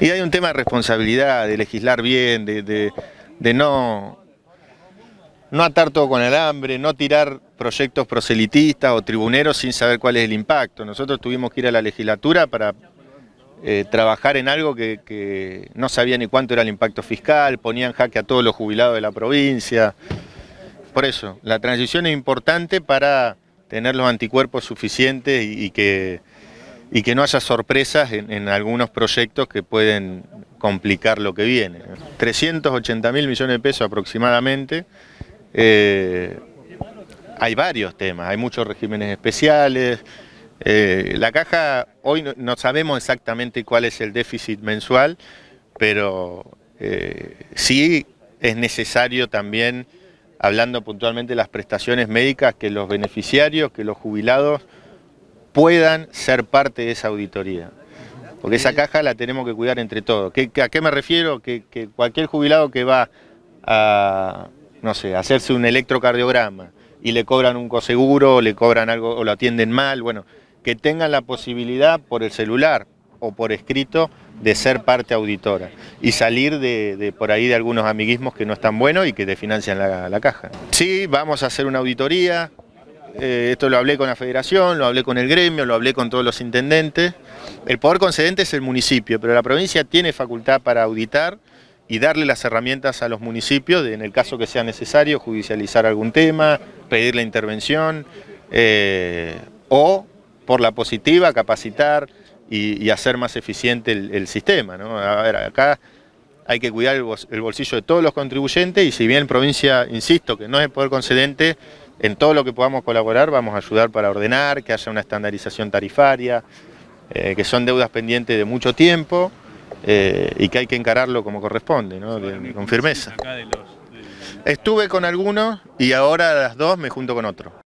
Y hay un tema de responsabilidad, de legislar bien, de, no, no atar todo con el hambre, no tirar proyectos proselitistas o tribuneros sin saber cuál es el impacto. Nosotros tuvimos que ir a la legislatura para eh, trabajar en algo que, no sabía ni cuánto era el impacto fiscal, ponían jaque a todos los jubilados de la provincia. Por eso, la transición es importante para tener los anticuerpos suficientes y que y que no haya sorpresas en, algunos proyectos que pueden complicar lo que viene. 380 mil millones de pesos aproximadamente. Eh, hay varios temas, hay muchos regímenes especiales. Eh, la caja, hoy no, sabemos exactamente cuál es el déficit mensual, pero eh, sí es necesario también, hablando puntualmente las prestaciones médicas, que los beneficiarios, que los jubilados puedan ser parte de esa auditoría. Porque esa caja la tenemos que cuidar entre todos. ¿A qué me refiero? Que, cualquier jubilado que va a, no sé, hacerse un electrocardiograma y le cobran un coseguro, o le cobran algo o lo atienden mal, bueno, que tengan la posibilidad por el celular o por escrito de ser parte auditora y salir de, por ahí de algunos amiguismos que no están buenos y que te financian la caja. Sí, vamos a hacer una auditoría eh, esto lo hablé con la federación, lo hablé con el gremio, lo hablé con todos los intendentes. El poder concedente es el municipio, pero la provincia tiene facultad para auditar y darle las herramientas a los municipios, en el caso que sea necesario, judicializar algún tema, pedir la intervención, eh, o por la positiva, capacitar y, hacer más eficiente el, sistema. acá hay que cuidar el, bolsillo de todos los contribuyentes y si bien provincia, insisto, que no es el poder concedente, en todo lo que podamos colaborar vamos a ayudar para ordenar, que haya una estandarización tarifaria, eh, que son deudas pendientes de mucho tiempo eh, y que hay que encararlo como corresponde, con firmeza. Estuve con algunos y ahora a las dos me junto con otro.